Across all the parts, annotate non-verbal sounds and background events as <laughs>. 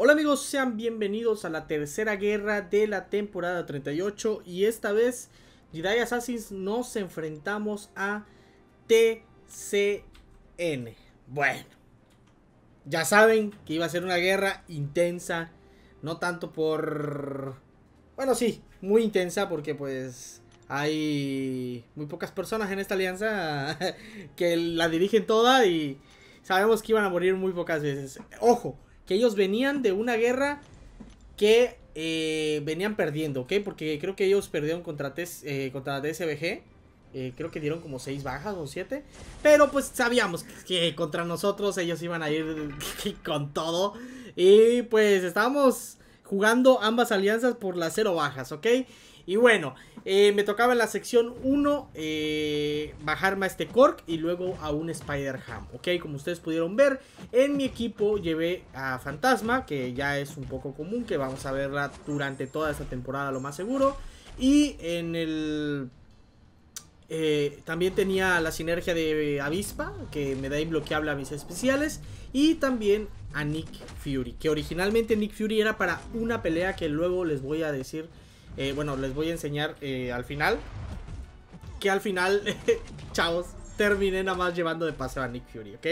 Hola amigos, sean bienvenidos a la tercera guerra de la temporada 38 y esta vez Jedi Assassins nos enfrentamos a TCN. Bueno, ya saben que iba a ser una guerra intensa, no tanto por... Bueno, sí, muy intensa porque pues hay muy pocas personas en esta alianza <laughs> que la dirigen toda y sabemos que iban a morir muy pocas veces. Ojo, que ellos venían de una guerra que eh, venían perdiendo, ¿ok? Porque creo que ellos perdieron contra, tes eh, contra DSBG. Eh, creo que dieron como 6 bajas o 7. Pero pues sabíamos que contra nosotros ellos iban a ir <laughs> con todo. Y pues estábamos jugando ambas alianzas por las cero bajas, ¿ok? Y bueno, eh, me tocaba en la sección 1 eh, bajarme a este Cork y luego a un Spider-Ham, ¿ok? Como ustedes pudieron ver, en mi equipo llevé a Fantasma, que ya es un poco común, que vamos a verla durante toda esta temporada lo más seguro. Y en el... Eh, también tenía la sinergia de Avispa, que me da inbloqueable a mis especiales. Y también a Nick Fury. Que originalmente Nick Fury era para una pelea que luego les voy a decir. Eh, bueno, les voy a enseñar eh, al final. Que al final, <laughs> chavos, terminé nada más llevando de paseo a Nick Fury, ¿ok?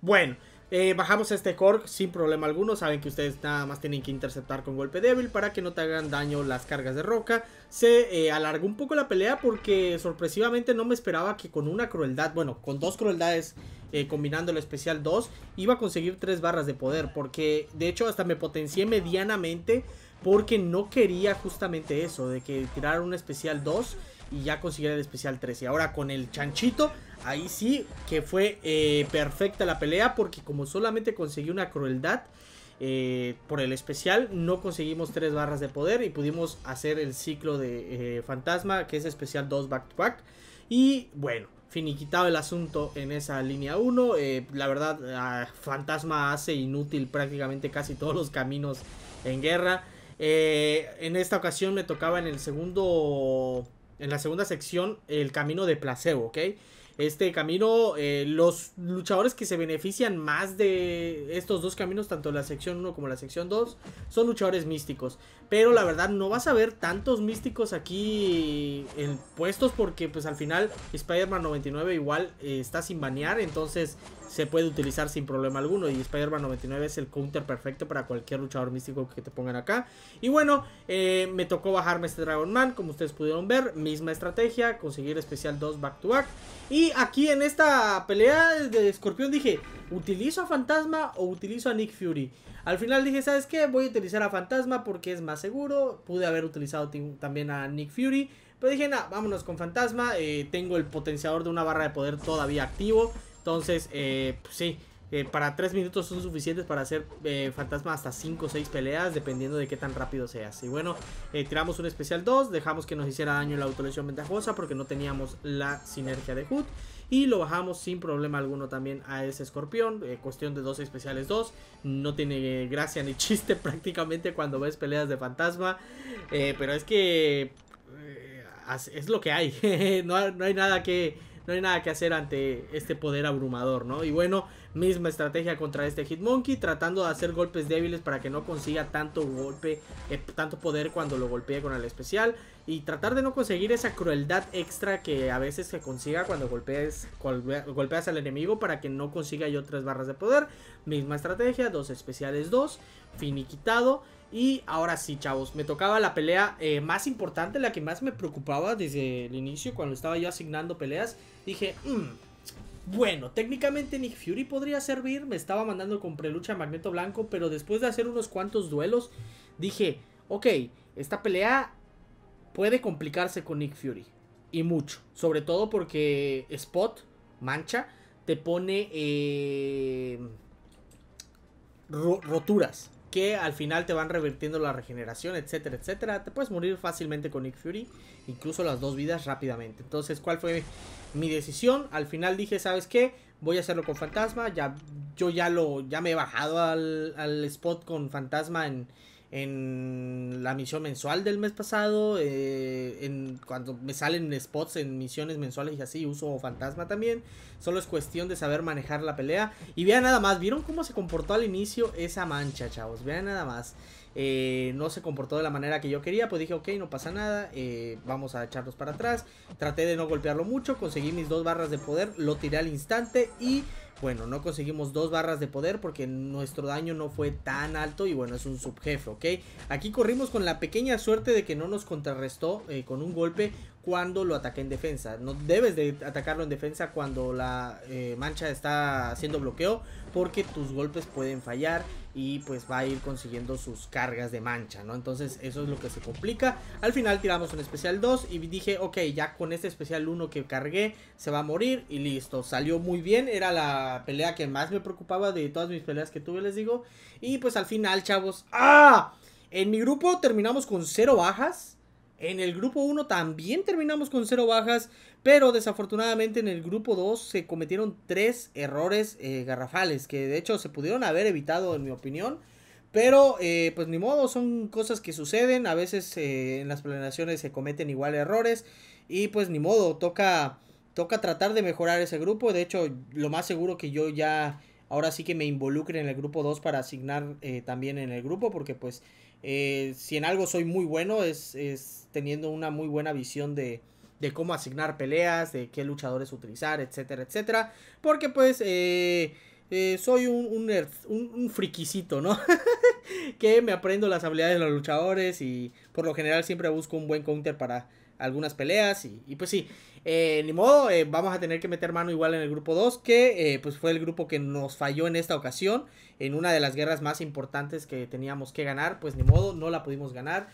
Bueno. Eh, bajamos este Korg sin problema alguno. Saben que ustedes nada más tienen que interceptar con golpe débil para que no te hagan daño las cargas de roca. Se eh, alargó un poco la pelea porque sorpresivamente no me esperaba que con una crueldad, bueno, con dos crueldades eh, combinando el especial 2, iba a conseguir tres barras de poder. Porque de hecho hasta me potencié medianamente porque no quería justamente eso, de que tirara un especial 2 y ya consiguiera el especial 3. Y ahora con el chanchito ahí sí que fue eh, perfecta la pelea porque como solamente conseguí una crueldad eh, por el especial, no conseguimos tres barras de poder y pudimos hacer el ciclo de eh, fantasma que es especial 2 back to back. Y bueno, finiquitado el asunto en esa línea 1. la verdad, Fantasma hace inútil prácticamente casi todos los caminos en guerra. en esta ocasión me tocaba en el segundo. En la segunda sección, el camino de placebo, ¿ok? este camino, eh, los luchadores que se benefician más de estos dos caminos, tanto la sección 1 como la sección 2, son luchadores místicos. Pero la verdad no vas a ver tantos místicos aquí en puestos porque pues al final Spider-Man 99 igual eh, está sin banear, entonces se puede utilizar sin problema alguno. Y Spider-Man 99 es el counter perfecto para cualquier luchador místico que te pongan acá. Y bueno, eh, me tocó bajarme este Dragon Man, como ustedes pudieron ver, misma estrategia, conseguir especial 2 back to back. Y aquí en esta pelea de escorpión dije, ¿utilizo a Fantasma o utilizo a Nick Fury? Al final dije, ¿sabes qué? Voy a utilizar a Fantasma porque es más seguro. Pude haber utilizado también a Nick Fury. Pero dije, nada, vámonos con Fantasma. Eh, tengo el potenciador de una barra de poder todavía activo. Entonces, eh, pues sí. Eh, para 3 minutos son suficientes para hacer eh, fantasma hasta 5 o 6 peleas, dependiendo de qué tan rápido seas. Y bueno, eh, tiramos un especial 2, dejamos que nos hiciera daño la autolesión ventajosa porque no teníamos la sinergia de HUD. Y lo bajamos sin problema alguno también a ese escorpión. cuestión de 2 especiales 2. No tiene gracia ni <laughs> chiste prácticamente cuando ves peleas de fantasma. pero es que es lo que hay. <laughs> no hay nada que no hay nada que hacer ante este poder abrumador, ¿no? Y bueno, misma estrategia contra este Hitmonkey, tratando de hacer golpes débiles para que no consiga tanto golpe, eh, tanto poder cuando lo golpee con el especial. Y tratar de no conseguir esa crueldad extra que a veces se consiga cuando golpeas, golpeas al enemigo para que no consiga yo tres barras de poder. Misma estrategia, dos especiales, dos, finiquitado. Y ahora sí, chavos, me tocaba la pelea eh, más importante, la que más me preocupaba desde el inicio, cuando estaba yo asignando peleas. Dije, mm, bueno, técnicamente Nick Fury podría servir, me estaba mandando con prelucha Magneto Blanco, pero después de hacer unos cuantos duelos, dije, ok, esta pelea puede complicarse con Nick Fury. Y mucho, sobre todo porque Spot, Mancha, te pone eh, roturas que al final te van revirtiendo la regeneración, etcétera, etcétera. Te puedes morir fácilmente con Nick Fury, incluso las dos vidas rápidamente. Entonces, ¿cuál fue mi decisión? Al final dije, ¿sabes qué? Voy a hacerlo con Fantasma, ya yo ya lo ya me he bajado al, al spot con Fantasma en en la misión mensual del mes pasado, eh, en cuando me salen spots en misiones mensuales y así, uso fantasma también. Solo es cuestión de saber manejar la pelea. Y vean nada más, ¿vieron cómo se comportó al inicio esa mancha, chavos? Vean nada más. Eh, no se comportó de la manera que yo quería, pues dije, ok, no pasa nada, eh, vamos a echarlos para atrás. Traté de no golpearlo mucho, conseguí mis dos barras de poder, lo tiré al instante y bueno, no conseguimos dos barras de poder porque nuestro daño no fue tan alto y bueno, es un subjefe, ¿ok? Aquí corrimos con la pequeña suerte de que no nos contrarrestó eh, con un golpe cuando lo ataque en defensa. No debes de atacarlo en defensa cuando la eh, mancha está haciendo bloqueo porque tus golpes pueden fallar y pues va a ir consiguiendo sus cargas de mancha, ¿no? Entonces eso es lo que se complica. Al final tiramos un especial 2 y dije, ok, ya con este especial 1 que cargué se va a morir y listo. Salió muy bien, era la pelea que más me preocupaba de todas mis peleas que tuve, les digo. Y pues al final, chavos, ¡ah! En mi grupo terminamos con 0 bajas en el grupo 1 también terminamos con cero bajas, pero desafortunadamente en el grupo 2 se cometieron 3 errores eh, garrafales, que de hecho se pudieron haber evitado en mi opinión. Pero eh, pues ni modo, son cosas que suceden, a veces eh, en las planeaciones se cometen igual errores y pues ni modo, toca, toca tratar de mejorar ese grupo. De hecho, lo más seguro que yo ya ahora sí que me involucre en el grupo 2 para asignar eh, también en el grupo, porque pues eh, si en algo soy muy bueno es, teniendo una muy buena visión de, de, cómo asignar peleas, de qué luchadores utilizar, etcétera, etcétera, porque pues... Eh, soy un, un, un friquisito, ¿no? <laughs> que me aprendo las habilidades de los luchadores y por lo general siempre busco un buen counter para algunas peleas y, pues sí, eh, ni modo, eh, vamos a tener que meter mano igual en el grupo 2, que eh, pues fue el grupo que nos falló en esta ocasión, en una de las guerras más importantes que teníamos que ganar, pues ni modo, no la pudimos ganar.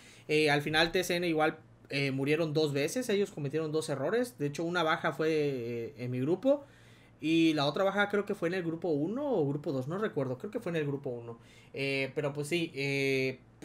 al final TCN igual murieron dos veces, ellos cometieron dos errores, de hecho una baja fue en mi grupo. Y la otra baja creo que fue en el grupo 1 o grupo 2, no recuerdo, creo que fue en el grupo 1. pero pues sí,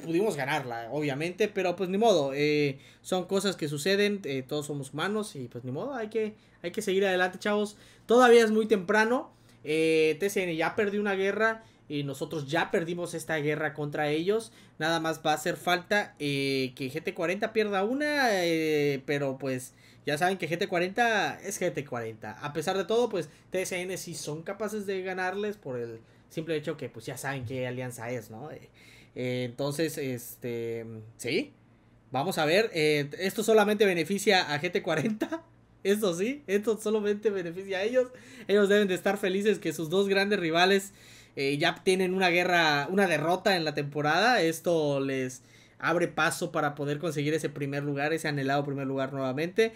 pudimos ganarla, obviamente, pero pues ni modo, eh, son cosas que suceden, eh, todos somos humanos y pues ni modo, hay que, hay que seguir adelante, chavos. Todavía es muy temprano, eh, TCN ya perdió una guerra y nosotros ya perdimos esta guerra contra ellos, nada más va a hacer falta eh, que GT40 pierda una, pero pues... Ya saben que GT40 es GT40. A pesar de todo, pues TSN sí son capaces de ganarles por el simple hecho que pues ya saben qué alianza es, ¿no? Eh, entonces, este, sí, vamos a ver. Eh, esto solamente beneficia a GT40. <laughs> esto sí, esto solamente beneficia a ellos. Ellos deben de estar felices que sus dos grandes rivales eh, ya tienen una guerra, una derrota en la temporada. Esto les abre paso para poder conseguir ese primer lugar, ese anhelado primer lugar nuevamente.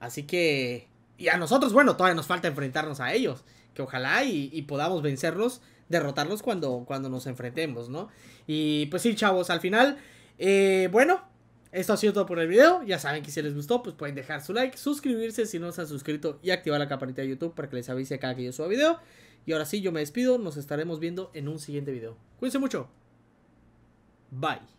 así que... Y a nosotros, bueno, todavía nos falta enfrentarnos a ellos. Que ojalá y, y podamos vencerlos derrotarlos cuando, cuando nos enfrentemos, ¿no? Y pues sí, chavos, al final, eh, bueno, esto ha sido todo por el video. Ya saben que si les gustó, pues pueden dejar su like, suscribirse si no se han suscrito y activar la campanita de YouTube para que les avise cada que yo suba video. Y ahora sí, yo me despido. Nos estaremos viendo en un siguiente video. Cuídense mucho. Bye.